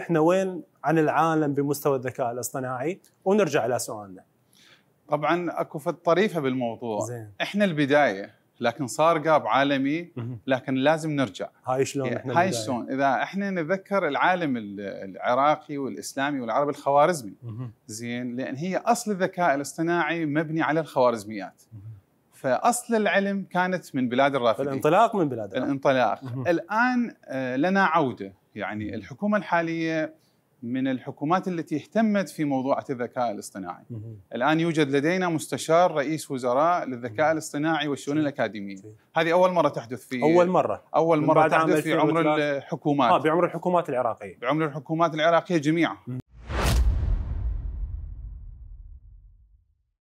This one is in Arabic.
احنا وين عن العالم بمستوى الذكاء الاصطناعي ونرجع لسؤالنا طبعا اكو فد طريفه بالموضوع زين. احنا البدايه لكن صار قاب عالمي لكن لازم نرجع هاي شلون إيه، احنا هاي شلون اذا احنا نتذكر العالم العراقي والاسلامي والعربي الخوارزمي زين لان هي اصل الذكاء الاصطناعي مبني على الخوارزميات فاصل العلم كانت من بلاد الرافدين الانطلاق من بلاد الرافدين الانطلاق الان آه، لنا عوده يعني الحكومه الحاليه من الحكومات التي اهتمت في موضوع الذكاء الاصطناعي الان يوجد لدينا مستشار رئيس وزراء للذكاء الاصطناعي والشؤون الاكاديميه هذه اول مره تحدث في اول مره اول مره تحدث في عمر الحكومات اه بعمر الحكومات العراقيه بعمر الحكومات العراقيه جميعا